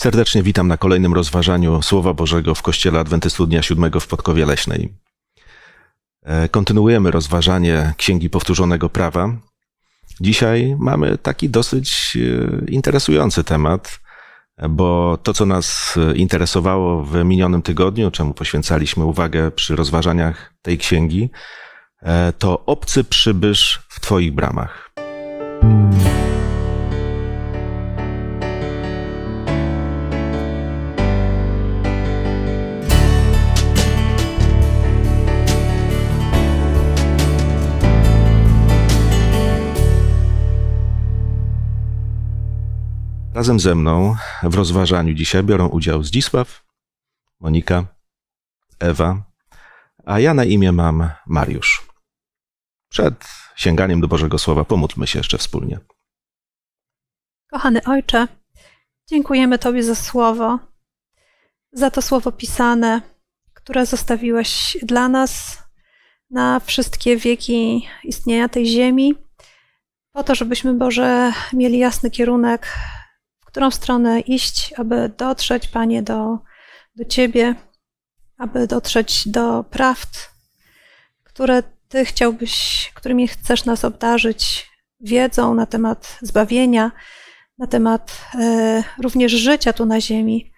Serdecznie witam na kolejnym rozważaniu Słowa Bożego w Kościele Adwentystu Dnia Siódmego w Podkowie Leśnej. E, kontynuujemy rozważanie Księgi Powtórzonego Prawa. Dzisiaj mamy taki dosyć e, interesujący temat, bo to, co nas e, interesowało w minionym tygodniu, czemu poświęcaliśmy uwagę przy rozważaniach tej księgi, to obcy przybysz w Twoich bramach. Razem ze mną w rozważaniu dzisiaj biorą udział Zdzisław, Monika, Ewa, a ja na imię mam Mariusz. Przed sięganiem do Bożego Słowa pomódlmy się jeszcze wspólnie. Kochany Ojcze, dziękujemy Tobie za słowo, za to słowo pisane, które zostawiłeś dla nas na wszystkie wieki istnienia tej ziemi, po to, żebyśmy Boże mieli jasny kierunek którą stronę iść, aby dotrzeć, Panie, do, do Ciebie, aby dotrzeć do prawd, które Ty chciałbyś, którymi chcesz nas obdarzyć wiedzą na temat zbawienia, na temat e, również życia tu na Ziemi.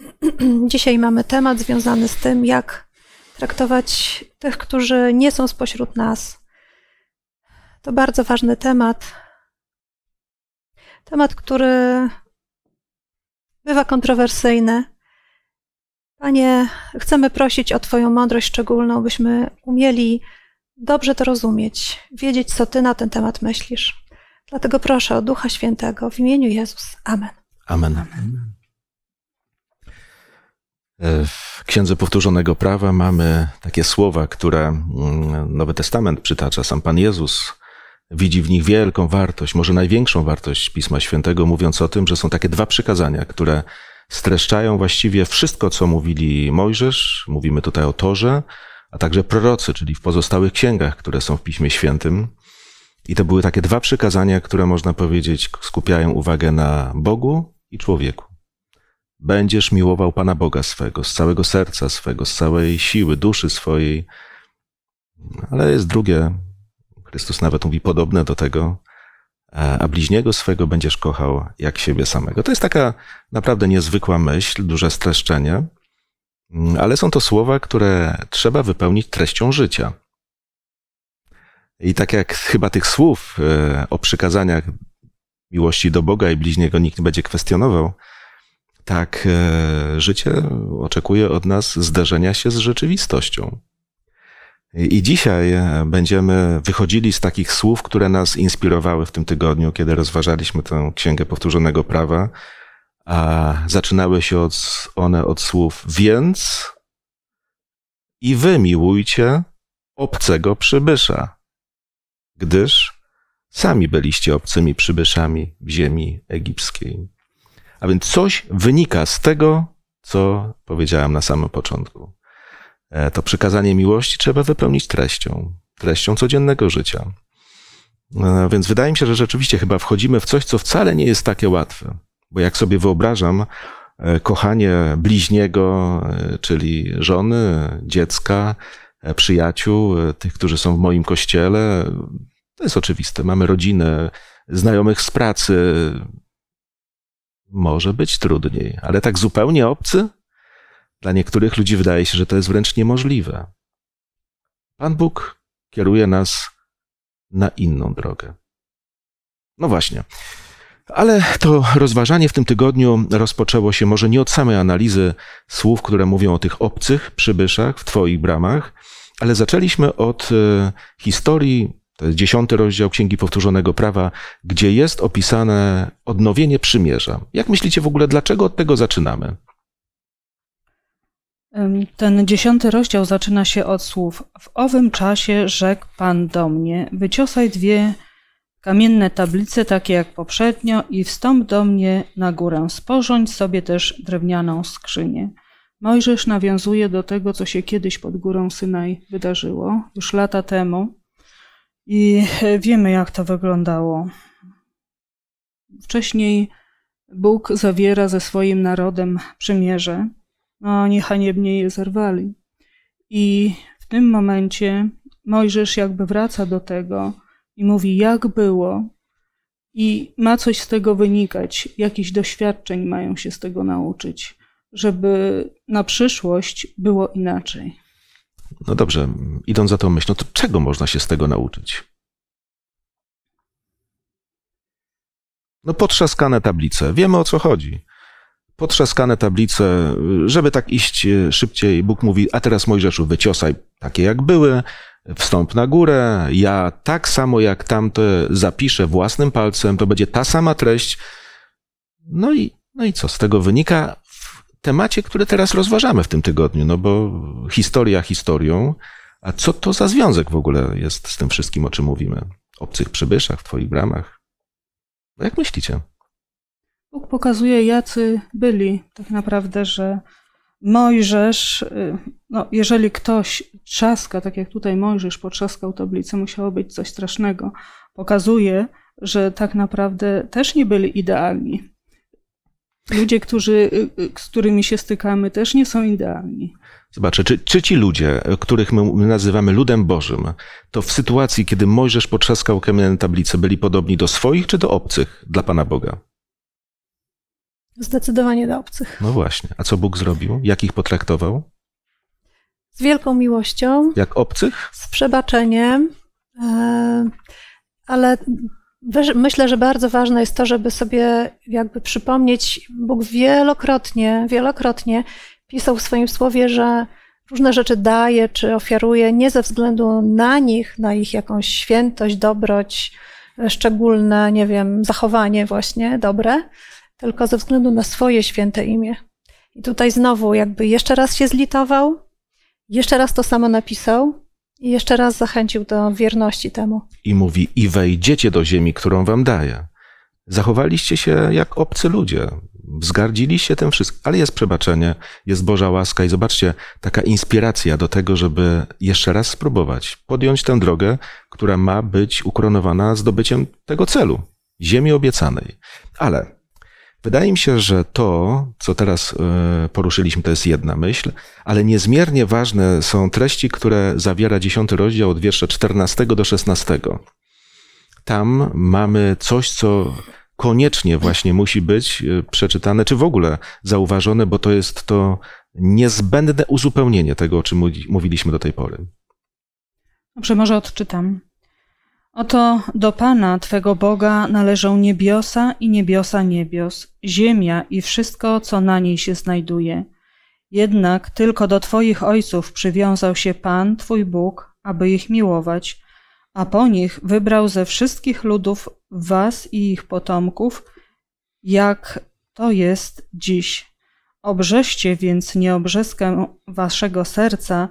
Dzisiaj mamy temat związany z tym, jak traktować tych, którzy nie są spośród nas. To bardzo ważny temat. Temat, który bywa kontrowersyjne. Panie, chcemy prosić o Twoją mądrość szczególną, byśmy umieli dobrze to rozumieć, wiedzieć, co Ty na ten temat myślisz. Dlatego proszę o Ducha Świętego w imieniu Jezus. Amen. Amen. Amen. W Księdze Powtórzonego Prawa mamy takie słowa, które mm, Nowy Testament przytacza, sam Pan Jezus widzi w nich wielką wartość, może największą wartość Pisma Świętego, mówiąc o tym, że są takie dwa przykazania, które streszczają właściwie wszystko, co mówili Mojżesz, mówimy tutaj o Torze, a także prorocy, czyli w pozostałych księgach, które są w Piśmie Świętym. I to były takie dwa przykazania, które można powiedzieć skupiają uwagę na Bogu i człowieku. Będziesz miłował Pana Boga swego, z całego serca swego, z całej siły, duszy swojej. Ale jest drugie Chrystus nawet mówi podobne do tego, e, a bliźniego swego będziesz kochał jak siebie samego. To jest taka naprawdę niezwykła myśl, duże streszczenie, mm, ale są to słowa, które trzeba wypełnić treścią życia. I tak jak chyba tych słów e, o przykazaniach miłości do Boga i bliźniego nikt nie będzie kwestionował, tak e, życie oczekuje od nas zderzenia się z rzeczywistością. I dzisiaj e, będziemy wychodzili z takich słów, które nas inspirowały w tym tygodniu, kiedy rozważaliśmy tę księgę powtórzonego prawa. A zaczynały się od, one od słów więc i wy miłujcie obcego przybysza, gdyż sami byliście obcymi przybyszami w ziemi egipskiej. A więc coś wynika z tego, co powiedziałem na samym początku. E, to przykazanie miłości trzeba wypełnić treścią, treścią codziennego życia. E, więc wydaje mi się, że rzeczywiście chyba wchodzimy w coś, co wcale nie jest takie łatwe. Bo jak sobie wyobrażam e, kochanie bliźniego, czyli żony, dziecka, przyjaciół, tych, którzy są w moim kościele, to jest oczywiste. Mamy rodzinę, znajomych z pracy. Może być trudniej, ale tak zupełnie obcy? Dla niektórych ludzi wydaje się, że to jest wręcz niemożliwe. Pan Bóg kieruje nas na inną drogę. No właśnie. Ale to rozważanie w tym tygodniu rozpoczęło się może nie od samej analizy słów, które mówią o tych obcych przybyszach w Twoich bramach, ale zaczęliśmy od e, historii, to jest dziesiąty rozdział Księgi Powtórzonego Prawa, gdzie jest opisane odnowienie przymierza. Jak myślicie w ogóle, dlaczego od tego zaczynamy? Ten dziesiąty rozdział zaczyna się od słów: W owym czasie rzekł Pan do mnie: Wyciosaj dwie kamienne tablice, takie jak poprzednio, i wstąp do mnie na górę. Sporządź sobie też drewnianą skrzynię. Mojżesz nawiązuje do tego, co się kiedyś pod górą Synaj wydarzyło, już lata temu, i e, wiemy, jak to wyglądało. Wcześniej Bóg zawiera ze swoim narodem przymierze oni haniebnie je zerwali. I w tym momencie Mojżesz jakby wraca do tego i mówi, jak było, i ma coś z tego wynikać, jakieś doświadczeń mają się z tego nauczyć, żeby na przyszłość było inaczej. No dobrze, idąc za tą myśl, no to czego można się z tego nauczyć? No potrzaskane tablice, wiemy o co chodzi potrzaskane tablice, żeby tak iść e, szybciej. Bóg mówi, a teraz Mojżeszu, wyciosaj takie jak były, wstąp na górę, ja tak samo jak tamte zapiszę własnym palcem, to będzie ta sama treść. No i, no i co z tego wynika? W temacie, który teraz rozważamy w tym tygodniu, no bo historia historią, a co to za związek w ogóle jest z tym wszystkim, o czym mówimy? Obcych przybyszach w twoich bramach? No jak myślicie? Bóg pokazuje, jacy byli tak naprawdę, że Mojżesz, y, no jeżeli ktoś trzaska, tak jak tutaj Mojżesz potrzaskał tablicę, musiało być coś strasznego. Pokazuje, że tak naprawdę też nie byli idealni. Ludzie, którzy, y, y, z którymi się stykamy, też nie są idealni. Zobaczę, czy, czy ci ludzie, których my nazywamy ludem Bożym, to w sytuacji, kiedy Mojżesz potrzaskał kamieniem tablicę, byli podobni do swoich czy do obcych dla Pana Boga? Zdecydowanie dla obcych. No właśnie. A co Bóg zrobił? Jak ich potraktował? Z wielką miłością. Jak obcych? Z przebaczeniem. E, ale myślę, że bardzo ważne jest to, żeby sobie jakby przypomnieć, Bóg wielokrotnie, wielokrotnie pisał w swoim słowie, że różne rzeczy daje czy ofiaruje nie ze względu na nich, na ich jakąś świętość, dobroć, szczególne, nie wiem, zachowanie właśnie dobre, tylko ze względu na swoje święte imię. I tutaj znowu, jakby jeszcze raz się zlitował, jeszcze raz to samo napisał i jeszcze raz zachęcił do wierności temu. I mówi: I wejdziecie do ziemi, którą wam daję. Zachowaliście się jak obcy ludzie, wzgardziliście tym wszystkim, ale jest przebaczenie, jest Boża łaska i zobaczcie, taka inspiracja do tego, żeby jeszcze raz spróbować podjąć tę drogę, która ma być ukoronowana zdobyciem tego celu, ziemi obiecanej. Ale Wydaje mi się, że to, co teraz e, poruszyliśmy, to jest jedna myśl, ale niezmiernie ważne są treści, które zawiera dziesiąty rozdział od wiersza 14 do 16. Tam mamy coś, co koniecznie właśnie musi być e, przeczytane, czy w ogóle zauważone, bo to jest to niezbędne uzupełnienie tego, o czym mówiliśmy do tej pory. Dobrze, może odczytam. Oto do Pana Twego Boga należą niebiosa i niebiosa niebios, ziemia i wszystko, co na niej się znajduje. Jednak tylko do Twoich ojców przywiązał się Pan, Twój Bóg, aby ich miłować, a po nich wybrał ze wszystkich ludów Was i ich potomków, jak to jest dziś. Obrzeźcie więc nieobrzeskę Waszego serca,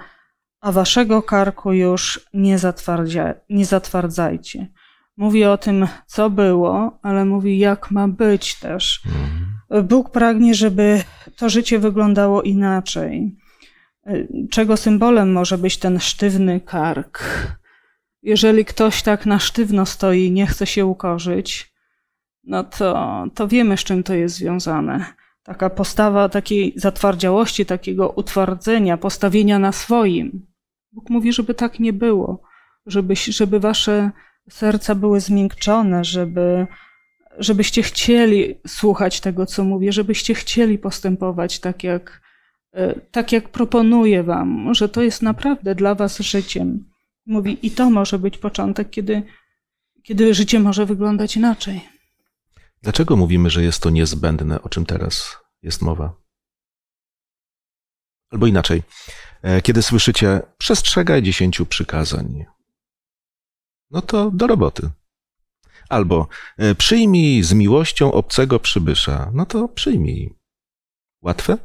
a waszego karku już nie, zatwardzia, nie zatwardzajcie. Mówi o tym, co było, ale mówi, jak ma być też. Mhm. Bóg pragnie, żeby to życie wyglądało inaczej. Czego symbolem może być ten sztywny kark? Jeżeli ktoś tak na sztywno stoi i nie chce się ukorzyć, no to, to wiemy, z czym to jest związane taka postawa takiej zatwardziałości, takiego utwardzenia, postawienia na swoim. Bóg mówi, żeby tak nie było, żeby, żeby wasze serca były zmiękczone, żeby, żebyście chcieli słuchać tego, co mówię, żebyście chcieli postępować tak jak, e, tak jak proponuję wam, że to jest naprawdę dla was życiem. Mówi, i to może być początek, kiedy, kiedy życie może wyglądać inaczej. Dlaczego mówimy, że jest to niezbędne, o czym teraz jest mowa? Albo inaczej, e, kiedy słyszycie przestrzegaj dziesięciu przykazań, no to do roboty. Albo e, przyjmij z miłością obcego przybysza, no to przyjmij. Łatwe?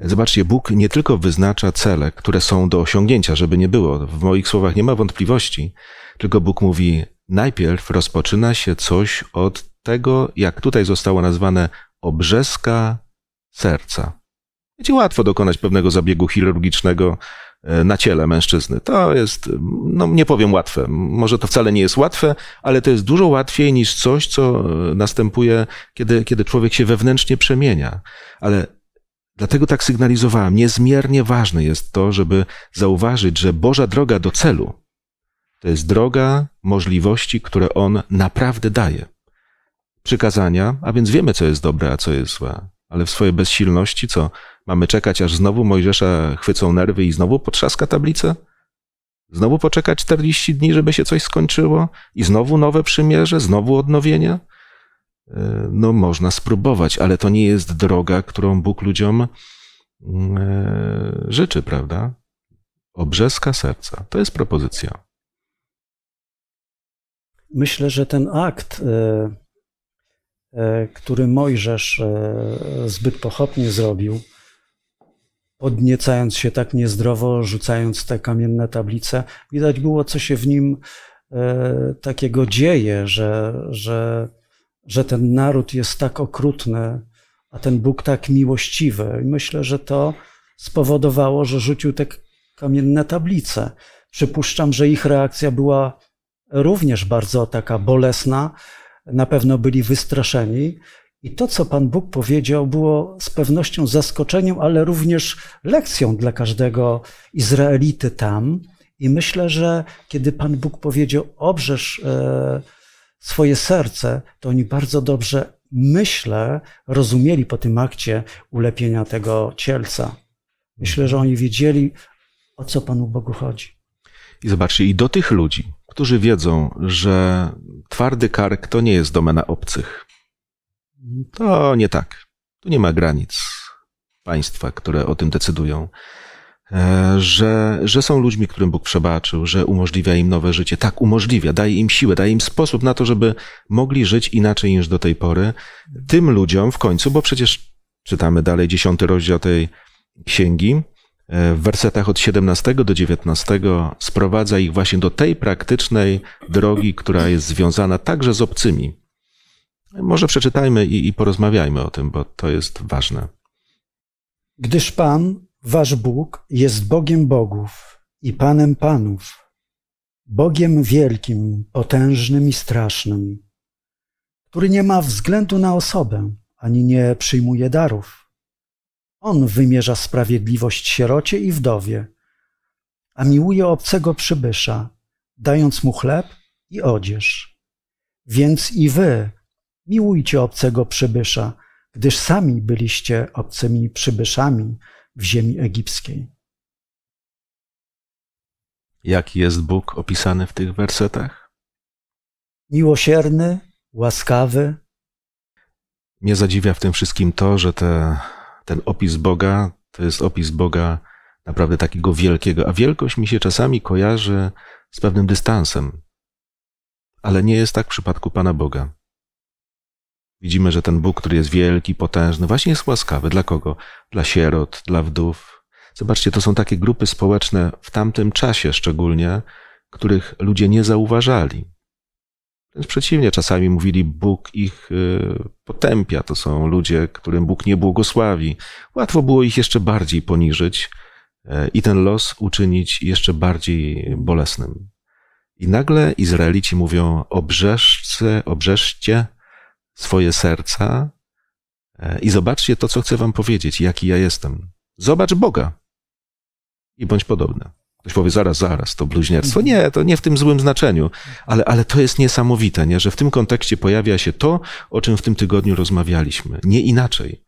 Zobaczcie, Bóg nie tylko wyznacza cele, które są do osiągnięcia, żeby nie było, w moich słowach nie ma wątpliwości, tylko Bóg mówi, najpierw rozpoczyna się coś od tego, jak tutaj zostało nazwane, obrzeska serca. Będzie łatwo dokonać pewnego zabiegu chirurgicznego e, na ciele mężczyzny. To jest, no nie powiem łatwe, może to wcale nie jest łatwe, ale to jest dużo łatwiej niż coś, co e, następuje, kiedy, kiedy człowiek się wewnętrznie przemienia. Ale dlatego tak sygnalizowałem, niezmiernie ważne jest to, żeby zauważyć, że Boża droga do celu to jest droga możliwości, które On naprawdę daje. Przykazania, a więc wiemy, co jest dobre, a co jest złe, ale w swojej bezsilności co? Mamy czekać, aż znowu Mojżesza chwycą nerwy i znowu potrzaska tablicę? Znowu poczekać 40 dni, żeby się coś skończyło? I znowu nowe przymierze, znowu odnowienia? E, no, można spróbować, ale to nie jest droga, którą Bóg ludziom mm, e, życzy, prawda? Obrzeska serca. To jest propozycja. Myślę, że ten akt, e, który Mojżesz zbyt pochopnie zrobił, podniecając się tak niezdrowo, rzucając te kamienne tablice. Widać było, co się w nim e, takiego dzieje, że, że, że ten naród jest tak okrutny, a ten Bóg tak miłościwy. I myślę, że to spowodowało, że rzucił te kamienne tablice. Przypuszczam, że ich reakcja była również bardzo taka bolesna. Na pewno byli wystraszeni i to, co Pan Bóg powiedział, było z pewnością zaskoczeniem, ale również lekcją dla każdego Izraelity tam. I myślę, że kiedy Pan Bóg powiedział, obrzesz e, swoje serce, to oni bardzo dobrze, myślę, rozumieli po tym akcie ulepienia tego cielca. Myślę, że oni wiedzieli, o co Panu Bogu chodzi. I zobaczcie, i do tych ludzi, którzy wiedzą, że twardy kark to nie jest domena obcych, to nie tak. Tu nie ma granic państwa, które o tym decydują. E, że, że są ludźmi, którym Bóg przebaczył, że umożliwia im nowe życie. Tak, umożliwia, daje im siłę, daje im sposób na to, żeby mogli żyć inaczej niż do tej pory. Tym ludziom w końcu, bo przecież czytamy dalej dziesiąty rozdział tej księgi, e, w wersetach od 17 do 19 sprowadza ich właśnie do tej praktycznej drogi, która jest związana także z obcymi, może przeczytajmy i, i porozmawiajmy o tym, bo to jest ważne. Gdyż Pan, Wasz Bóg, jest Bogiem Bogów i Panem Panów, Bogiem wielkim, potężnym i strasznym, który nie ma względu na osobę ani nie przyjmuje darów. On wymierza sprawiedliwość sierocie i wdowie, a miłuje obcego przybysza, dając mu chleb i odzież. Więc i wy, Miłujcie obcego przybysza, gdyż sami byliście obcymi przybyszami w ziemi egipskiej. Jaki jest Bóg opisany w tych wersetach? Miłosierny, łaskawy. Mnie zadziwia w tym wszystkim to, że te, ten opis Boga to jest opis Boga naprawdę takiego wielkiego, a wielkość mi się czasami kojarzy z pewnym dystansem. Ale nie jest tak w przypadku Pana Boga. Widzimy, że ten Bóg, który jest wielki, potężny, właśnie jest łaskawy. Dla kogo? Dla sierot, dla wdów. Zobaczcie, to są takie grupy społeczne w tamtym czasie szczególnie, których ludzie nie zauważali. Więc przeciwnie, czasami mówili, Bóg ich y, potępia. To są ludzie, którym Bóg nie błogosławi. Łatwo było ich jeszcze bardziej poniżyć y, i ten los uczynić jeszcze bardziej bolesnym. I nagle Izraelici mówią: Obrzeżcie, obrzeżcie swoje serca e, i zobaczcie to, co chcę wam powiedzieć, jaki ja jestem. Zobacz Boga i bądź podobny. Ktoś powie, zaraz, zaraz, to bluźnierstwo. Nie, to nie w tym złym znaczeniu, ale, ale to jest niesamowite, nie? że w tym kontekście pojawia się to, o czym w tym tygodniu rozmawialiśmy. Nie inaczej.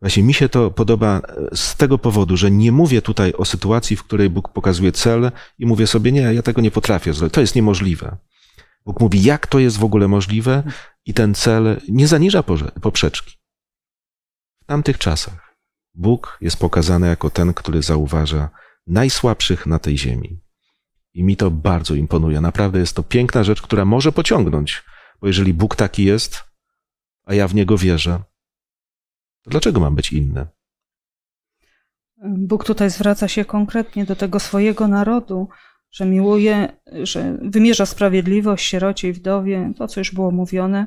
Właśnie mi się to podoba e, z tego powodu, że nie mówię tutaj o sytuacji, w której Bóg pokazuje cel i mówię sobie, nie, ja tego nie potrafię zrobić, to jest niemożliwe. Bóg mówi, jak to jest w ogóle możliwe hmm. i ten cel nie zaniża poprzeczki. W tamtych czasach Bóg jest pokazany jako ten, który zauważa najsłabszych na tej ziemi. I mi to bardzo imponuje. Naprawdę jest to piękna rzecz, która może pociągnąć, bo jeżeli Bóg taki jest, a ja w niego wierzę, to dlaczego mam być inny? Bóg tutaj zwraca się konkretnie do tego swojego narodu, że miłuje, że wymierza sprawiedliwość sierocie i wdowie, to co już było mówione,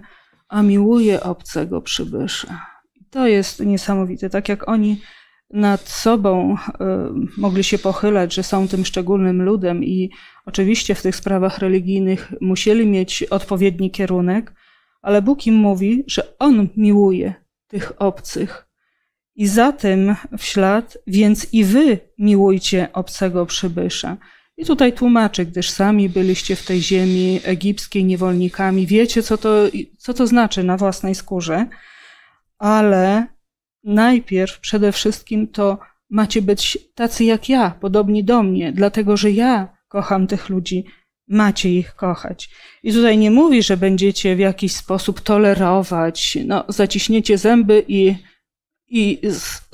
a miłuje obcego przybysza. To jest niesamowite. Tak jak oni nad sobą y, mogli się pochylać, że są tym szczególnym ludem i oczywiście w tych sprawach religijnych musieli mieć odpowiedni kierunek, ale Bóg im mówi, że On miłuje tych obcych. I za tym w ślad, więc i wy miłujcie obcego przybysza. I tutaj tłumaczy, gdyż sami byliście w tej ziemi egipskiej niewolnikami, wiecie, co to, co to znaczy na własnej skórze, ale najpierw przede wszystkim to macie być tacy jak ja, podobni do mnie, dlatego że ja kocham tych ludzi, macie ich kochać. I tutaj nie mówi, że będziecie w jakiś sposób tolerować, no, zaciśniecie zęby i, i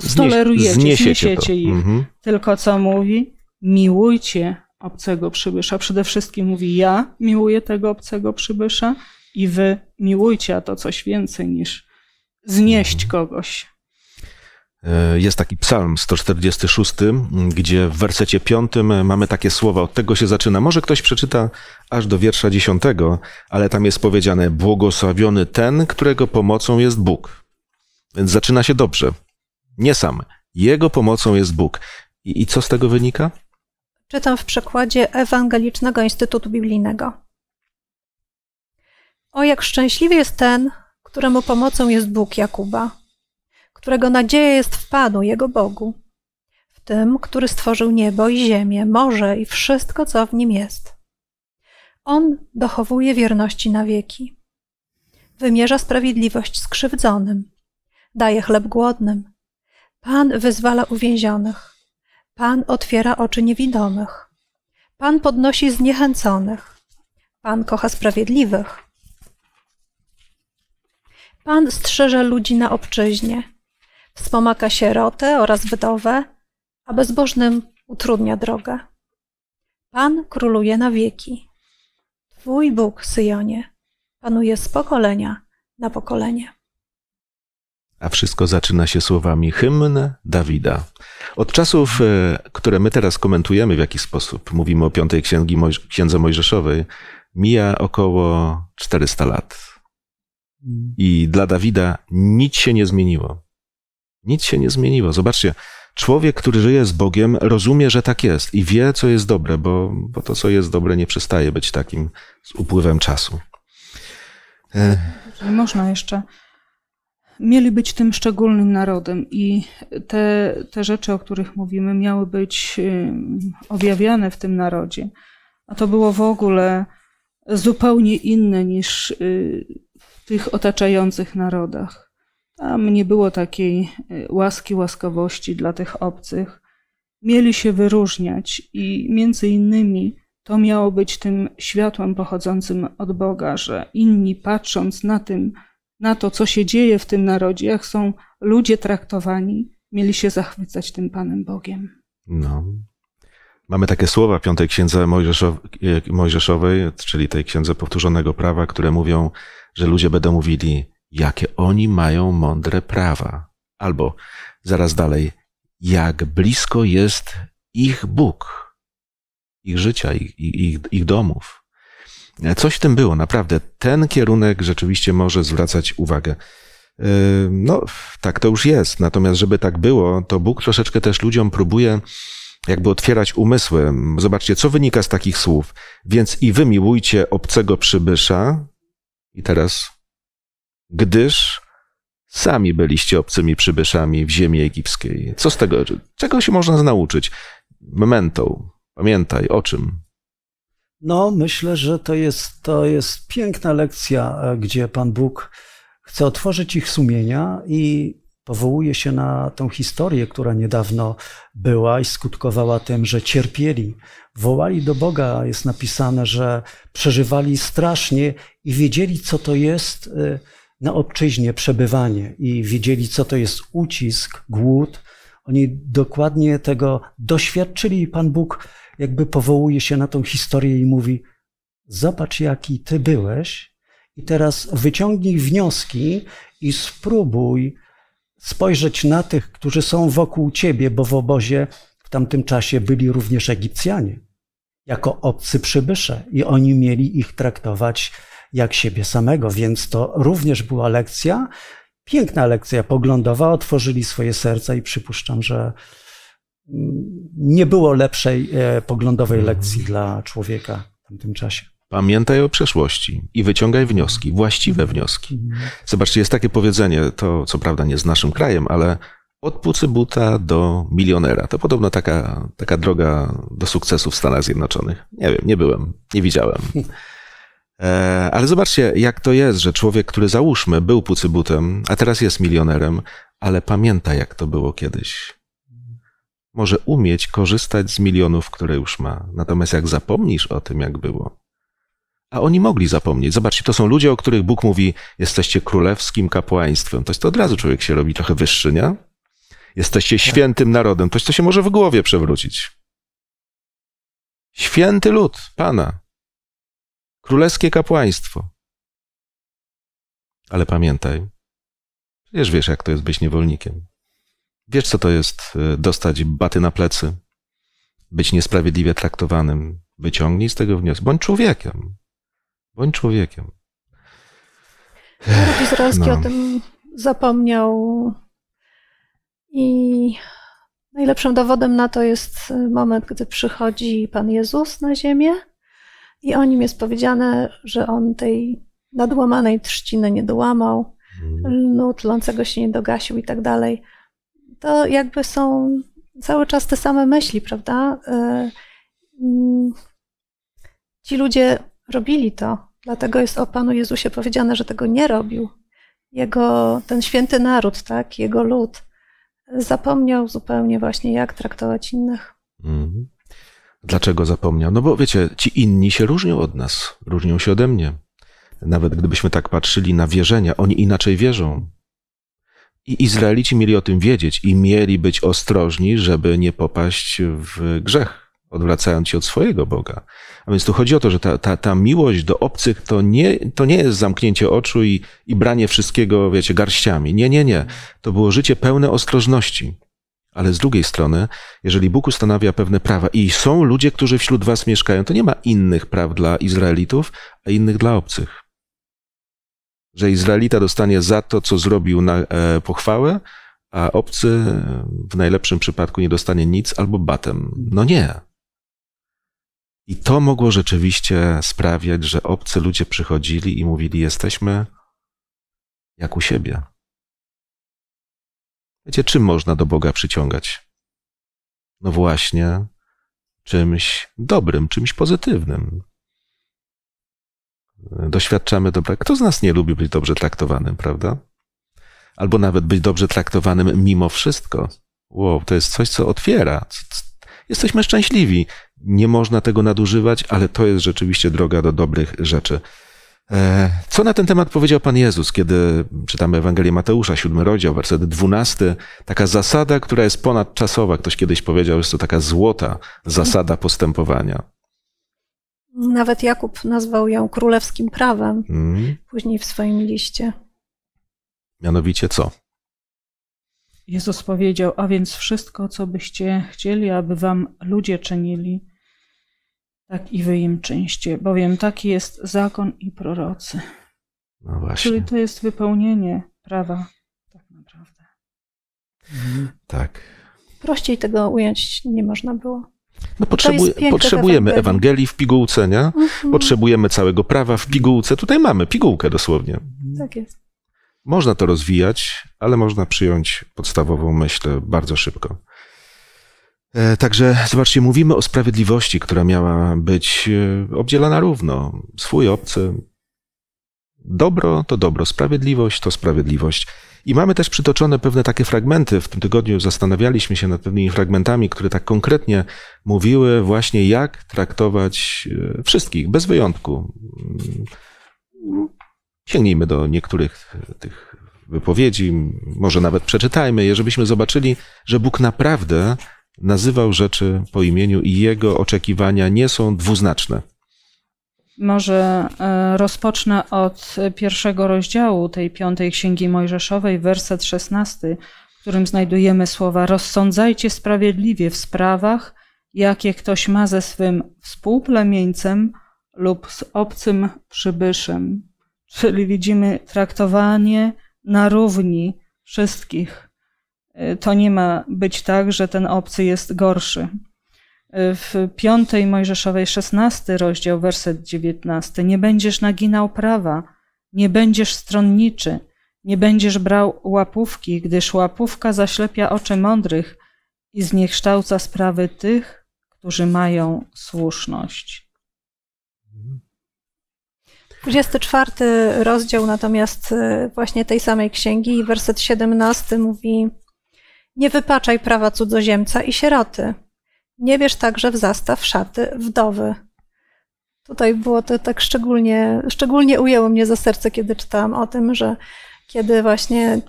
stolerujecie, zniesiecie, zniesiecie ich. Mhm. Tylko co mówi? Miłujcie obcego przybysza. Przede wszystkim mówi: Ja miłuję tego obcego przybysza i wy miłujcie, a to coś więcej niż znieść kogoś. E, jest taki psalm 146, gdzie w wersecie 5 mamy takie słowa, od tego się zaczyna. Może ktoś przeczyta aż do wiersza 10, ale tam jest powiedziane: Błogosławiony ten, którego pomocą jest Bóg. Więc zaczyna się dobrze. Nie sam. Jego pomocą jest Bóg. I, i co z tego wynika? Czytam w przekładzie Ewangelicznego Instytutu Biblijnego. O jak szczęśliwy jest ten, któremu pomocą jest Bóg Jakuba, którego nadzieja jest w Panu, jego Bogu, w tym, który stworzył niebo i ziemię, morze i wszystko, co w nim jest. On dochowuje wierności na wieki. Wymierza sprawiedliwość skrzywdzonym, daje chleb głodnym. Pan wyzwala uwięzionych Pan otwiera oczy niewidomych. Pan podnosi zniechęconych. Pan kocha sprawiedliwych. Pan strzeże ludzi na obczyźnie. Wspomaga sierotę oraz wdowę, a bezbożnym utrudnia drogę. Pan króluje na wieki. Twój Bóg, Syjonie, panuje z pokolenia na pokolenie. A wszystko zaczyna się słowami hymn Dawida. Od czasów, e, które my teraz komentujemy, w jaki sposób mówimy o piątej księgi Mojż księdze Mojżeszowej, mija około 400 lat. Hmm. I dla Dawida nic się nie zmieniło. Nic się nie zmieniło. Zobaczcie, człowiek, który żyje z Bogiem, rozumie, że tak jest i wie, co jest dobre, bo, bo to, co jest dobre, nie przestaje być takim z upływem czasu. E, można jeszcze mieli być tym szczególnym narodem i te, te rzeczy, o których mówimy, miały być objawiane w tym narodzie. A to było w ogóle zupełnie inne niż y, w tych otaczających narodach. Tam nie było takiej y, łaski, łaskawości dla tych obcych. Mieli się wyróżniać i między innymi to miało być tym światłem pochodzącym od Boga, że inni patrząc na tym, na to, co się dzieje w tym narodzie, jak są ludzie traktowani, mieli się zachwycać tym Panem Bogiem. No. Mamy takie słowa w piątej księdze e, Mojżeszowej, czyli tej księdze powtórzonego prawa, które mówią, że ludzie będą mówili, jakie oni mają mądre prawa. Albo zaraz dalej, jak blisko jest ich Bóg, ich życia, ich, ich, ich domów. Coś w tym było, naprawdę. Ten kierunek rzeczywiście może zwracać uwagę. Yy, no, tak to już jest. Natomiast, żeby tak było, to Bóg troszeczkę też ludziom próbuje jakby otwierać umysły. Zobaczcie, co wynika z takich słów. Więc i wy miłujcie obcego przybysza. I teraz, gdyż sami byliście obcymi przybyszami w ziemi egipskiej. Co z tego? Czego się można nauczyć? Memento. Pamiętaj o czym? No, myślę, że to jest, to jest piękna lekcja, e, gdzie Pan Bóg chce otworzyć ich sumienia i powołuje się na tą historię, która niedawno była i skutkowała tym, że cierpieli, wołali do Boga. Jest napisane, że przeżywali strasznie i wiedzieli, co to jest e, na obczyźnie przebywanie i wiedzieli, co to jest ucisk, głód. Oni dokładnie tego doświadczyli i Pan Bóg jakby powołuje się na tą historię i mówi: Zobacz, jaki ty byłeś, i teraz wyciągnij wnioski i spróbuj spojrzeć na tych, którzy są wokół ciebie, bo w obozie w tamtym czasie byli również Egipcjanie, jako obcy przybysze, i oni mieli ich traktować jak siebie samego, więc to również była lekcja, piękna lekcja poglądowa. Otworzyli swoje serca i przypuszczam, że nie było lepszej e, poglądowej lekcji dla człowieka w tamtym czasie. Pamiętaj o przeszłości i wyciągaj wnioski, właściwe wnioski. Zobaczcie, jest takie powiedzenie, to co prawda nie z naszym krajem, ale od pucybuta do milionera. To podobno taka, taka droga do sukcesu w Stanach Zjednoczonych. Nie wiem, nie byłem, nie widziałem. E, ale zobaczcie, jak to jest, że człowiek, który załóżmy był pucybutem, a teraz jest milionerem, ale pamięta, jak to było kiedyś może umieć korzystać z milionów, które już ma. Natomiast jak zapomnisz o tym, jak było, a oni mogli zapomnieć. Zobaczcie, to są ludzie, o których Bóg mówi, jesteście królewskim kapłaństwem. To jest to od razu człowiek się robi trochę wyższy, nie? Jesteście tak. świętym narodem. Toś to się może w głowie przewrócić. Święty lud Pana. Królewskie kapłaństwo. Ale pamiętaj, przecież wiesz, jak to jest być niewolnikiem. Wiesz, co to jest e, dostać baty na plecy, być niesprawiedliwie traktowanym. Wyciągnij z tego wniosek. Bądź człowiekiem. Bądź człowiekiem. Naród izraelski no. o tym zapomniał. I najlepszym dowodem na to jest e, moment, gdy przychodzi Pan Jezus na ziemię i o nim jest powiedziane, że on tej nadłamanej trzciny nie dołamał, mm. lnu tlącego się nie dogasił i tak dalej to jakby są cały czas te same myśli, prawda? E, mm, ci ludzie robili to, dlatego jest o Panu Jezusie powiedziane, że tego nie robił. Jego, ten święty naród, tak, jego lud, zapomniał zupełnie właśnie, jak traktować innych. Mhm. Dlaczego zapomniał? No bo wiecie, ci inni się różnią od nas, różnią się ode mnie. Nawet gdybyśmy tak patrzyli na wierzenia, oni inaczej wierzą. I Izraelici mieli o tym wiedzieć i mieli być ostrożni, żeby nie popaść w grzech, odwracając się od swojego Boga. A więc tu chodzi o to, że ta, ta, ta miłość do obcych to nie, to nie jest zamknięcie oczu i, i branie wszystkiego, wiecie, garściami. Nie, nie, nie. To było życie pełne ostrożności. Ale z drugiej strony, jeżeli Bóg ustanawia pewne prawa i są ludzie, którzy wśród was mieszkają, to nie ma innych praw dla Izraelitów, a innych dla obcych że Izraelita dostanie za to, co zrobił na e, pochwałę, a obcy e, w najlepszym przypadku nie dostanie nic albo batem. No nie. I to mogło rzeczywiście sprawiać, że obcy ludzie przychodzili i mówili: Jesteśmy jak u siebie. Wiecie, czym można do Boga przyciągać? No właśnie, czymś dobrym, czymś pozytywnym doświadczamy dobra. Kto z nas nie lubi być dobrze traktowanym, prawda? Albo nawet być dobrze traktowanym mimo wszystko. Wow, to jest coś, co otwiera. Jesteśmy szczęśliwi. Nie można tego nadużywać, ale to jest rzeczywiście droga do dobrych rzeczy. E, co na ten temat powiedział Pan Jezus, kiedy czytamy Ewangelię Mateusza, siódmy rozdział, werset dwunasty? Taka zasada, która jest ponadczasowa. Ktoś kiedyś powiedział, jest to taka złota zasada postępowania. Nawet Jakub nazwał ją królewskim prawem mm. później w swoim liście. Mianowicie co? Jezus powiedział: A więc wszystko, co byście chcieli, aby wam ludzie czynili, tak i wy im czyńcie, bowiem taki jest zakon i prorocy. No właśnie. Czyli to jest wypełnienie prawa, tak naprawdę. Tak. Prościej tego ująć nie można było. No potrzebujemy Ewangelii w pigułce, nie? Mhm. Potrzebujemy całego prawa w pigułce. Tutaj mamy pigułkę dosłownie. Tak jest. Można to rozwijać, ale można przyjąć podstawową myśl bardzo szybko. E, także zobaczcie, mówimy o sprawiedliwości, która miała być e, obdzielana równo, swój, obcy. Dobro to dobro, sprawiedliwość to sprawiedliwość. I mamy też przytoczone pewne takie fragmenty. W tym tygodniu zastanawialiśmy się nad pewnymi fragmentami, które tak konkretnie mówiły właśnie, jak traktować e, wszystkich, bez wyjątku. Mm, sięgnijmy do niektórych tych wypowiedzi, może nawet przeczytajmy je, żebyśmy zobaczyli, że Bóg naprawdę nazywał rzeczy po imieniu i jego oczekiwania nie są dwuznaczne. Może e, rozpocznę od pierwszego rozdziału tej piątej Księgi Mojżeszowej, werset 16, w którym znajdujemy słowa: Rozsądzajcie sprawiedliwie w sprawach, jakie ktoś ma ze swym współplemieńcem lub z obcym przybyszem. Czyli widzimy traktowanie na równi wszystkich. E, to nie ma być tak, że ten obcy jest gorszy w piątej Mojżeszowej, 16 rozdział, werset 19. Nie będziesz naginał prawa, nie będziesz stronniczy, nie będziesz brał łapówki, gdyż łapówka zaślepia oczy mądrych i zniekształca sprawy tych, którzy mają słuszność. 24 rozdział natomiast y, właśnie tej samej księgi, werset 17 mówi: Nie wypaczaj prawa cudzoziemca i sieroty nie wiesz także w zastaw szaty wdowy. Tutaj było to tak szczególnie, szczególnie ujęło mnie za serce, kiedy czytałam o tym, że kiedy właśnie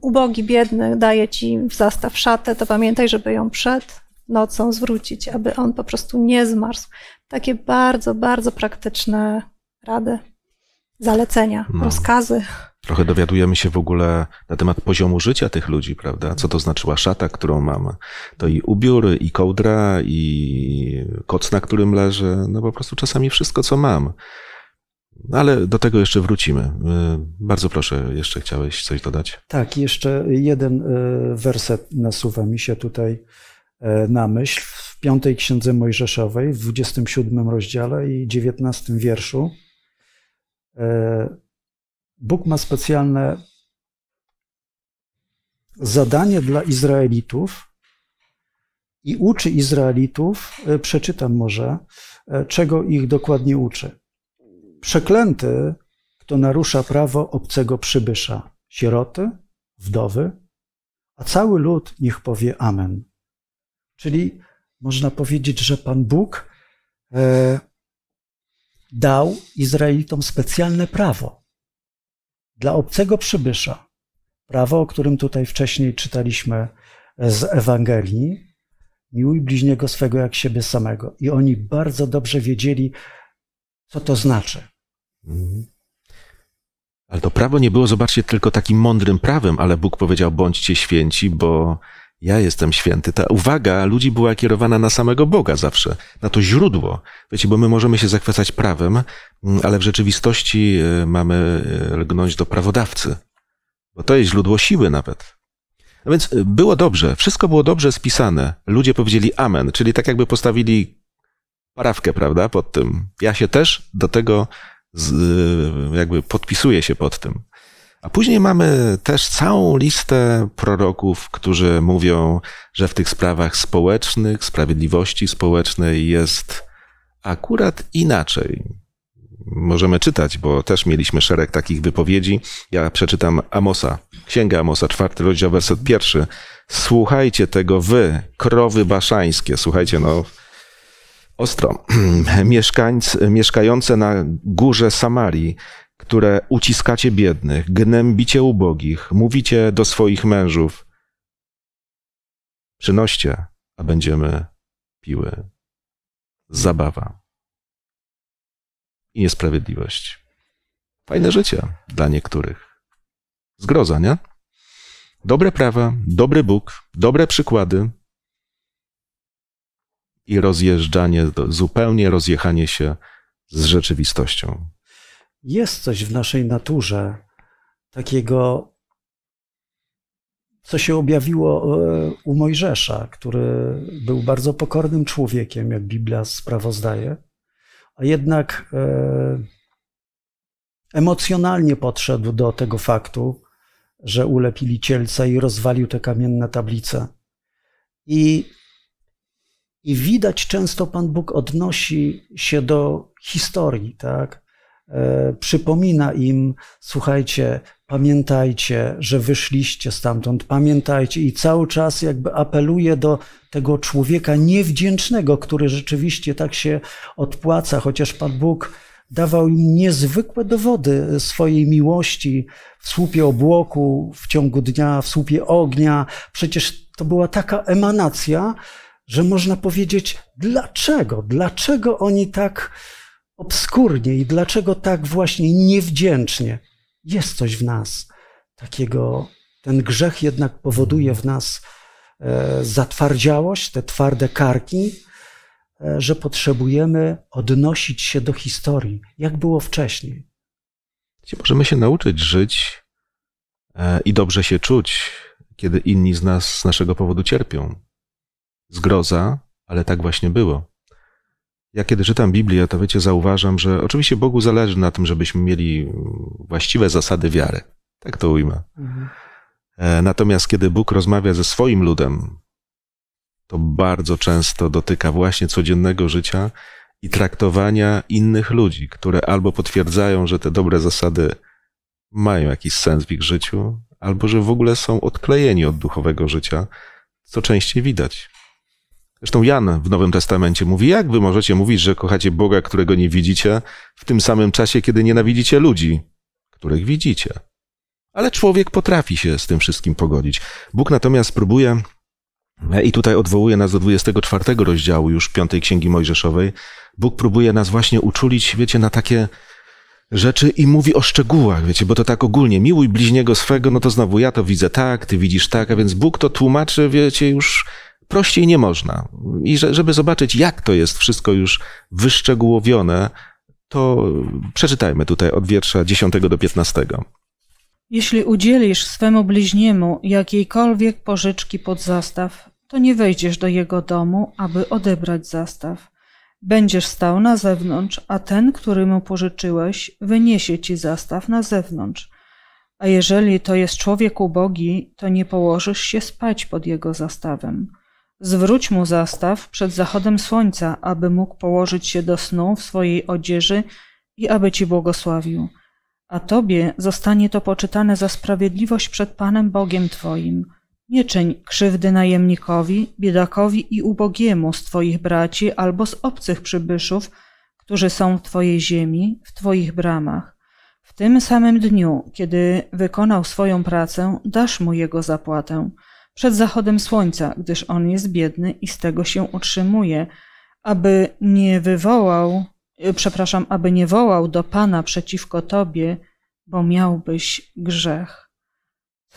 ubogi, biedny daje ci w zastaw szatę, to pamiętaj, żeby ją przed nocą zwrócić, aby on po prostu nie zmarzł. Takie bardzo, bardzo praktyczne rady, zalecenia, no. rozkazy. Trochę dowiadujemy się w ogóle na temat poziomu życia tych ludzi, prawda? Co to znaczyła szata, którą mamy. To i ubiór, i kołdra, i koc, na którym leżę. No po prostu czasami wszystko, co mam. No, ale do tego jeszcze wrócimy. Y, bardzo proszę, jeszcze chciałeś coś dodać? Tak, jeszcze jeden y, werset nasuwa mi się tutaj y, na myśl. W piątej księdze Mojżeszowej, w 27 rozdziale i 19 wierszu Bóg ma specjalne zadanie dla Izraelitów i uczy Izraelitów, e, przeczytam może, e, czego ich dokładnie uczy. Przeklęty, kto narusza prawo obcego przybysza, sieroty, wdowy, a cały lud niech powie Amen. Czyli można powiedzieć, że Pan Bóg e, dał Izraelitom specjalne prawo dla obcego przybysza. Prawo, o którym tutaj wcześniej czytaliśmy z Ewangelii, miłuj bliźniego swego jak siebie samego. I oni bardzo dobrze wiedzieli, co to znaczy. Mhm. Ale to prawo nie było, zobaczcie, tylko takim mądrym prawem, ale Bóg powiedział: bądźcie święci, bo ja jestem święty. Ta uwaga ludzi była kierowana na samego Boga zawsze, na to źródło. Wiecie, bo my możemy się zachwycać prawem, mm, ale w rzeczywistości y, mamy y, lgnąć do prawodawcy, bo to jest źródło siły nawet. No więc y, było dobrze, wszystko było dobrze spisane. Ludzie powiedzieli amen, czyli tak jakby postawili parawkę, prawda, pod tym. Ja się też do tego z, jakby podpisuję się pod tym. A później mamy też całą listę proroków, którzy mówią, że w tych sprawach społecznych, sprawiedliwości społecznej jest akurat inaczej. Możemy czytać, bo też mieliśmy szereg takich wypowiedzi. Ja przeczytam Amosa, Księga Amosa, czwarty rozdział, werset pierwszy. Słuchajcie tego wy, krowy baszańskie. Słuchajcie, no, ostro. Mieszkańc, mieszkające na górze Samarii, które uciskacie biednych, gnębicie ubogich, mówicie do swoich mężów: Przynoście, a będziemy piły. Zabawa i niesprawiedliwość. Fajne życie dla niektórych. Zgroza, nie? Dobre prawa, dobry Bóg, dobre przykłady i rozjeżdżanie, zupełnie rozjechanie się z rzeczywistością jest coś w naszej naturze takiego, co się objawiło e, u Mojżesza, który był bardzo pokornym człowiekiem, jak Biblia sprawozdaje, a jednak e, emocjonalnie podszedł do tego faktu, że ulepili cielca i rozwalił te kamienne tablice. I, I widać często Pan Bóg odnosi się do historii, tak? E, przypomina im, słuchajcie, pamiętajcie, że wyszliście stamtąd, pamiętajcie i cały czas jakby apeluje do tego człowieka niewdzięcznego, który rzeczywiście tak się odpłaca, chociaż Pan Bóg dawał im niezwykłe dowody swojej miłości w słupie obłoku, w ciągu dnia, w słupie ognia. Przecież to była taka emanacja, że można powiedzieć, dlaczego, dlaczego oni tak obskurnie i dlaczego tak właśnie niewdzięcznie. Jest coś w nas takiego, ten grzech jednak powoduje w nas e, zatwardziałość, te twarde karki, e, że potrzebujemy odnosić się do historii, jak było wcześniej. Możemy się nauczyć żyć e, i dobrze się czuć, kiedy inni z nas z naszego powodu cierpią. Zgroza, ale tak właśnie było. Ja kiedy czytam Biblię, to wiecie, zauważam, że oczywiście Bogu zależy na tym, żebyśmy mieli właściwe zasady wiary. Tak to ujmę. Mhm. E, natomiast kiedy Bóg rozmawia ze swoim ludem, to bardzo często dotyka właśnie codziennego życia i traktowania innych ludzi, które albo potwierdzają, że te dobre zasady mają jakiś sens w ich życiu, albo że w ogóle są odklejeni od duchowego życia, co częściej widać. Zresztą Jan w Nowym Testamencie mówi, jak wy możecie mówić, że kochacie Boga, którego nie widzicie, w tym samym czasie, kiedy nienawidzicie ludzi, których widzicie. Ale człowiek potrafi się z tym wszystkim pogodzić. Bóg natomiast próbuje, i tutaj odwołuje nas do 24 rozdziału już 5 Księgi Mojżeszowej, Bóg próbuje nas właśnie uczulić, wiecie, na takie rzeczy i mówi o szczegółach, wiecie, bo to tak ogólnie, miłuj bliźniego swego, no to znowu ja to widzę tak, ty widzisz tak, a więc Bóg to tłumaczy, wiecie, już prościej nie można. I że, żeby zobaczyć, jak to jest wszystko już wyszczegółowione, to przeczytajmy tutaj od wiersza 10 do 15. Jeśli udzielisz swemu bliźniemu jakiejkolwiek pożyczki pod zastaw, to nie wejdziesz do jego domu, aby odebrać zastaw. Będziesz stał na zewnątrz, a ten, który mu pożyczyłeś, wyniesie ci zastaw na zewnątrz. A jeżeli to jest człowiek ubogi, to nie położysz się spać pod jego zastawem. Zwróć mu zastaw przed zachodem słońca, aby mógł położyć się do snu w swojej odzieży i aby ci błogosławił. A tobie zostanie to poczytane za sprawiedliwość przed Panem Bogiem Twoim. Nie czyń krzywdy najemnikowi, biedakowi i ubogiemu z Twoich braci albo z obcych przybyszów, którzy są w Twojej ziemi, w Twoich bramach. W tym samym dniu, kiedy wykonał swoją pracę, dasz mu jego zapłatę przed zachodem słońca, gdyż on jest biedny i z tego się utrzymuje, aby nie wywołał, e, przepraszam, aby nie wołał do Pana przeciwko Tobie, bo miałbyś grzech.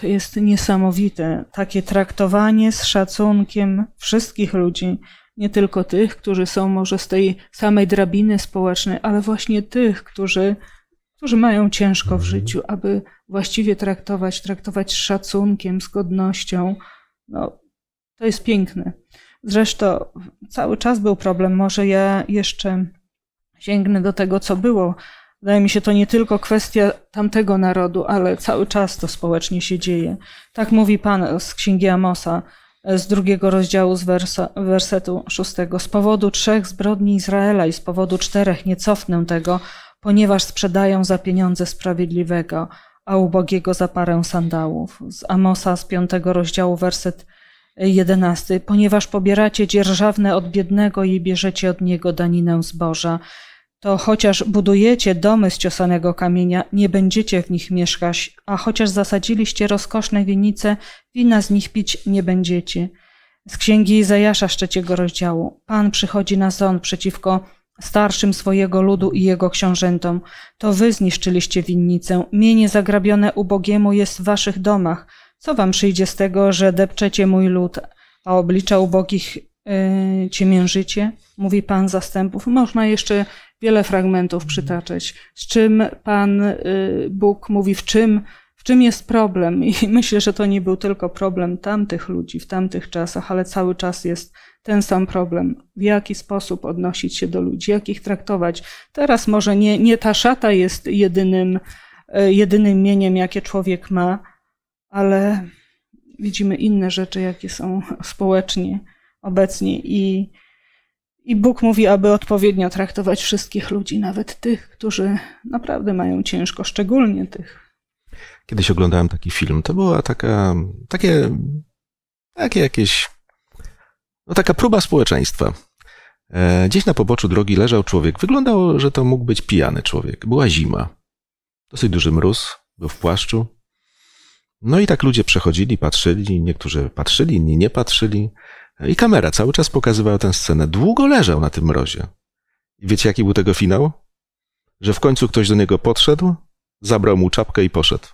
To jest niesamowite, takie traktowanie z szacunkiem wszystkich ludzi, nie tylko tych, którzy są może z tej samej drabiny społecznej, ale właśnie tych, którzy którzy mają ciężko w życiu, aby właściwie traktować, traktować z szacunkiem, z godnością. No, to jest piękne. Zresztą cały czas był problem. Może ja jeszcze sięgnę do tego, co było. Wydaje mi się, to nie tylko kwestia tamtego narodu, ale cały czas to społecznie się dzieje. Tak mówi Pan z Księgi Amosa z drugiego rozdziału z wersa, wersetu szóstego. Z powodu trzech zbrodni Izraela i z powodu czterech nie cofnę tego, ponieważ sprzedają za pieniądze sprawiedliwego, a ubogiego za parę sandałów. Z Amosa z piątego rozdziału werset jedenasty. Ponieważ pobieracie dzierżawne od biednego i bierzecie od niego daninę zboża, to chociaż budujecie domy z ciosanego kamienia, nie będziecie w nich mieszkać, a chociaż zasadziliście rozkoszne winnice, wina z nich pić nie będziecie. Z księgi Izajasza z trzeciego rozdziału. Pan przychodzi na zon przeciwko starszym swojego ludu i jego książętom. To wy zniszczyliście winnicę, mienie zagrabione ubogiemu jest w waszych domach. Co wam przyjdzie z tego, że depczecie mój lud, a oblicza ubogich yy, ciemiężycie? Mówi Pan zastępów. Można jeszcze wiele fragmentów przytaczać. Z czym Pan yy, Bóg mówi, w czym czym jest problem? I myślę, że to nie był tylko problem tamtych ludzi w tamtych czasach, ale cały czas jest ten sam problem. W jaki sposób odnosić się do ludzi, jak ich traktować. Teraz może nie, nie ta szata jest jedynym, e, jedynym mieniem, jakie człowiek ma, ale widzimy inne rzeczy, jakie są społecznie obecnie i i Bóg mówi, aby odpowiednio traktować wszystkich ludzi, nawet tych, którzy naprawdę mają ciężko, szczególnie tych Kiedyś oglądałem taki film. To była taka, takie, takie jakieś, no taka próba społeczeństwa. E, gdzieś na poboczu drogi leżał człowiek. Wyglądało, że to mógł być pijany człowiek. Była zima. Dosyć duży mróz, był w płaszczu. No i tak ludzie przechodzili, patrzyli, niektórzy patrzyli, inni nie patrzyli. E, I kamera cały czas pokazywała tę scenę. Długo leżał na tym mrozie. I wiecie, jaki był tego finał? Że w końcu ktoś do niego podszedł, zabrał mu czapkę i poszedł.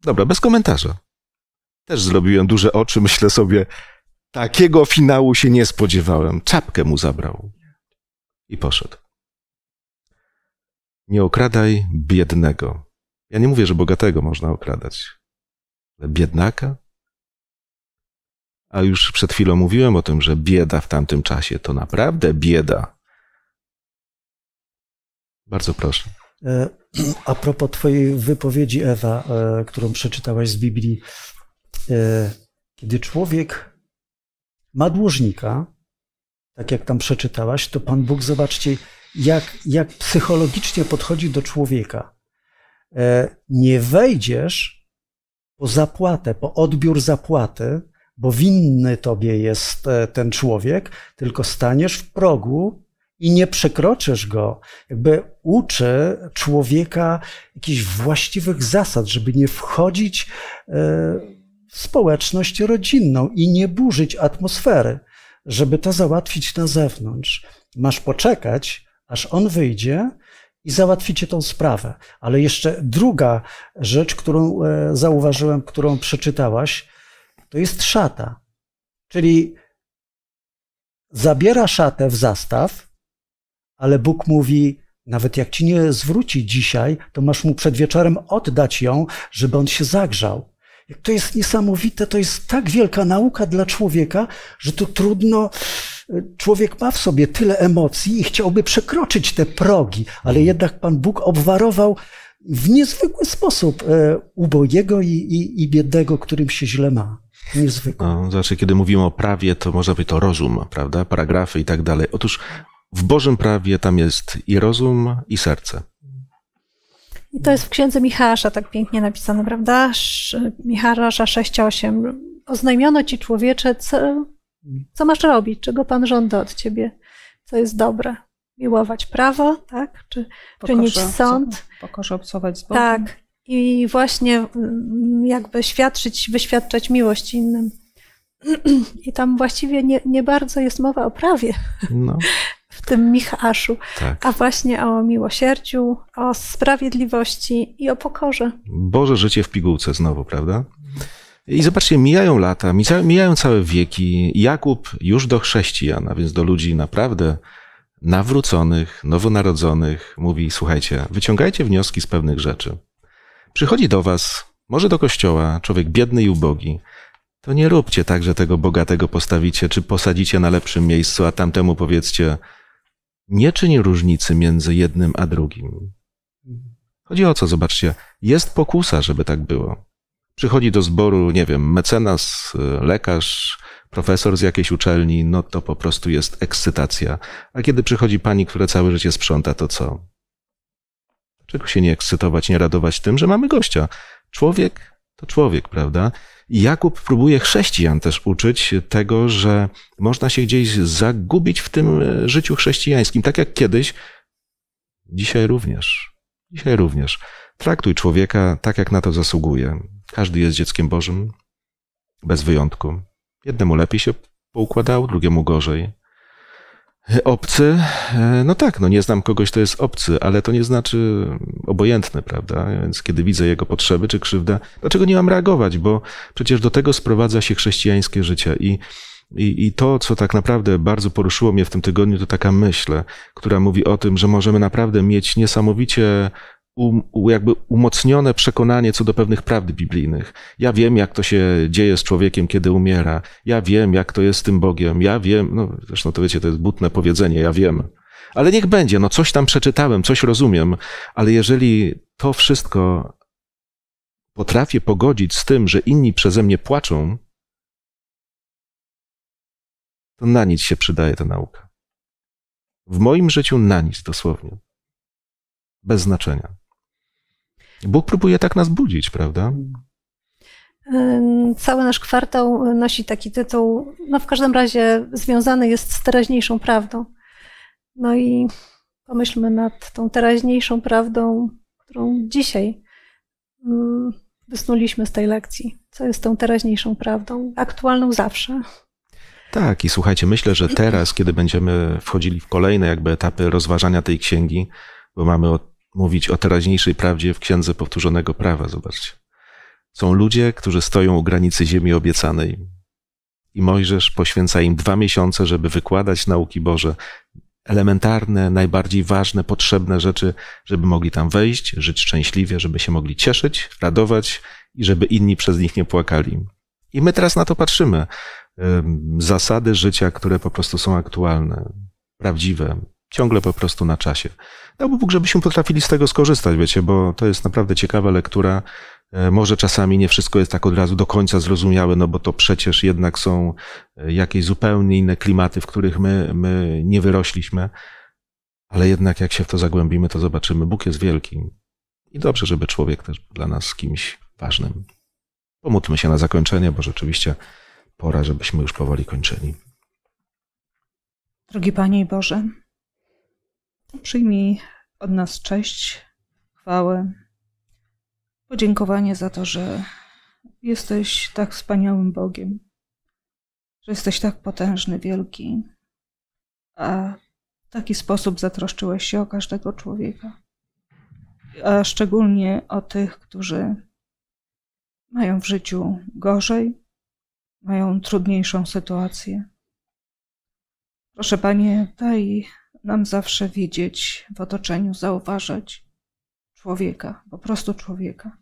Dobra, bez komentarza. Też zrobiłem duże oczy, myślę sobie, takiego finału się nie spodziewałem. Czapkę mu zabrał i poszedł. Nie okradaj biednego. Ja nie mówię, że bogatego można okradać, ale biednaka? A już przed chwilą mówiłem o tym, że bieda w tamtym czasie to naprawdę bieda. Bardzo proszę. E, a propos Twojej wypowiedzi, Ewa, e, którą przeczytałaś z Biblii, e, kiedy człowiek ma dłużnika, tak jak tam przeczytałaś, to Pan Bóg, zobaczcie, jak, jak psychologicznie podchodzi do człowieka. E, nie wejdziesz po zapłatę, po odbiór zapłaty, bo winny tobie jest ten człowiek, tylko staniesz w progu i nie przekroczysz go. Jakby uczy człowieka jakichś właściwych zasad, żeby nie wchodzić e, w społeczność rodzinną i nie burzyć atmosfery, żeby to załatwić na zewnątrz. Masz poczekać, aż on wyjdzie, i załatwicie tą sprawę. Ale jeszcze druga rzecz, którą e, zauważyłem, którą przeczytałaś, to jest szata. Czyli zabiera szatę w zastaw, ale Bóg mówi, nawet jak ci nie zwróci dzisiaj, to masz mu przed wieczorem oddać ją, żeby on się zagrzał. Jak to jest niesamowite, to jest tak wielka nauka dla człowieka, że to trudno. Człowiek ma w sobie tyle emocji i chciałby przekroczyć te progi, ale mhm. jednak Pan Bóg obwarował w niezwykły sposób e, ubojego i, i, i biednego, którym się źle ma. Niezwykle. No, zawsze, znaczy, kiedy mówimy o prawie, to może być to rozum, prawda? Paragrafy i tak dalej. Otóż w Bożym prawie tam jest i rozum, i serce. I to jest w księdze Michała, tak pięknie napisane, prawda? Michała 6:8. Oznajmiono ci człowiecze, co, co masz robić, czego Pan żąda od ciebie, co jest dobre. Miłować prawo, tak? Czy pokorze czynić sąd? Pokorze obcować z Bogiem. Tak. I właśnie mm, jakby świadczyć, wyświadczać miłość innym. I tam właściwie nie, nie bardzo jest mowa o prawie. No. w tym Michaszu, tak. a właśnie o miłosierdziu, o sprawiedliwości i o pokorze. Boże życie w pigułce znowu, prawda? I zobaczcie, mijają lata, mijają całe wieki. Jakub już do chrześcijan, a więc do ludzi naprawdę nawróconych, nowonarodzonych, mówi: Słuchajcie, wyciągajcie wnioski z pewnych rzeczy. Przychodzi do Was, może do kościoła, człowiek biedny i ubogi. To nie róbcie tak, że tego bogatego postawicie, czy posadzicie na lepszym miejscu, a tamtemu powiedzcie: nie czyni różnicy między jednym a drugim. Chodzi o co, zobaczcie, jest pokusa, żeby tak było. Przychodzi do zboru, nie wiem, mecenas, y, lekarz, profesor z jakiejś uczelni, no to po prostu jest ekscytacja. A kiedy przychodzi pani, która całe życie sprząta, to co? Dlaczego się nie ekscytować, nie radować tym, że mamy gościa? Człowiek to człowiek, prawda? Jakub próbuje chrześcijan też uczyć tego, że można się gdzieś zagubić w tym e, życiu chrześcijańskim, tak jak kiedyś, dzisiaj również. Dzisiaj również. Traktuj człowieka tak, jak na to zasługuje. Każdy jest dzieckiem Bożym, bez wyjątku. Jednemu lepiej się poukładał, drugiemu gorzej. E, obcy, e, no tak, no nie znam kogoś, to jest obcy, ale to nie znaczy obojętny, prawda? Więc kiedy widzę jego potrzeby czy krzywdę, dlaczego nie mam reagować? Bo przecież do tego sprowadza się chrześcijańskie życie i, i, i to, co tak naprawdę bardzo poruszyło mnie w tym tygodniu, to taka myśl, która mówi o tym, że możemy naprawdę mieć niesamowicie um, jakby umocnione przekonanie co do pewnych prawd biblijnych. Ja wiem, jak to się dzieje z człowiekiem, kiedy umiera. Ja wiem, jak to jest z tym Bogiem. Ja wiem, no zresztą to wiecie, to jest butne powiedzenie, ja wiem. Ale niech będzie, no coś tam przeczytałem, coś rozumiem, ale jeżeli to wszystko potrafię pogodzić z tym, że inni przeze mnie płaczą, to na nic się przydaje ta nauka. W moim życiu na nic dosłownie. Bez znaczenia. Bóg próbuje tak nas budzić, prawda? Cały nasz kwartał nosi taki tytuł, no w każdym razie związany jest z teraźniejszą prawdą. No i pomyślmy nad tą teraźniejszą prawdą, którą dzisiaj wysnuliśmy z tej lekcji. Co jest tą teraźniejszą prawdą? Aktualną zawsze. Tak, i słuchajcie, myślę, że teraz, kiedy będziemy wchodzili w kolejne jakby etapy rozważania tej księgi, bo mamy od mówić o teraźniejszej prawdzie w Księdze Powtórzonego Prawa, zobaczcie. Są ludzie, którzy stoją u granicy ziemi obiecanej i Mojżesz poświęca im dwa miesiące, żeby wykładać nauki Boże, elementarne, najbardziej ważne, potrzebne rzeczy, żeby mogli tam wejść, żyć szczęśliwie, żeby się mogli cieszyć, radować i żeby inni przez nich nie płakali. I my teraz na to patrzymy. Zasady życia, które po prostu są aktualne, prawdziwe, ciągle po prostu na czasie. Dałby no Bóg, żebyśmy potrafili z tego skorzystać, wiecie, bo to jest naprawdę ciekawa lektura. E, może czasami nie wszystko jest tak od razu do końca zrozumiałe, no bo to przecież jednak są e, jakieś zupełnie inne klimaty, w których my, my nie wyrośliśmy. Ale jednak jak się w to zagłębimy, to zobaczymy, Bóg jest wielki. I dobrze, żeby człowiek też był dla nas kimś ważnym. Pomódlmy się na zakończenie, bo rzeczywiście pora, żebyśmy już powoli kończyli. Drogi Panie i Boże, Przyjmij od nas cześć, chwałę, podziękowanie za to, że jesteś tak wspaniałym Bogiem, że jesteś tak potężny, wielki, a w taki sposób zatroszczyłeś się o każdego człowieka, a szczególnie o tych, którzy mają w życiu gorzej, mają trudniejszą sytuację. Proszę Panie, daj nam zawsze widzieć w otoczeniu, zauważać człowieka, po prostu człowieka.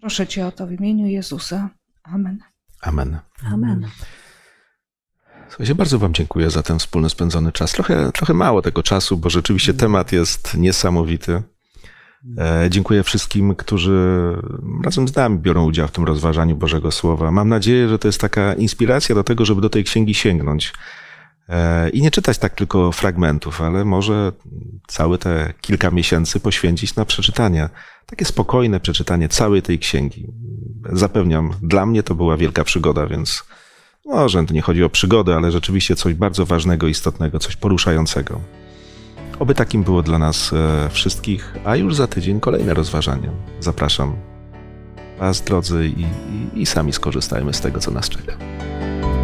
Proszę Cię o to w imieniu Jezusa. Amen. Amen. Amen. Słuchajcie, bardzo Wam dziękuję za ten wspólny spędzony czas. Trochę, trochę mało tego czasu, bo rzeczywiście mm. temat jest niesamowity. E, dziękuję wszystkim, którzy razem z nami biorą udział w tym rozważaniu Bożego Słowa. Mam nadzieję, że to jest taka inspiracja do tego, żeby do tej księgi sięgnąć. E, I nie czytać tak tylko fragmentów, ale może całe te kilka miesięcy poświęcić na przeczytanie. Takie spokojne przeczytanie całej tej księgi. Zapewniam, dla mnie to była wielka przygoda, więc może to no, nie chodzi o przygodę, ale rzeczywiście coś bardzo ważnego, istotnego, coś poruszającego. Oby takim było dla nas e, wszystkich, a już za tydzień kolejne rozważania. Zapraszam Was, drodzy, i, i, i sami skorzystajmy z tego, co nas czeka.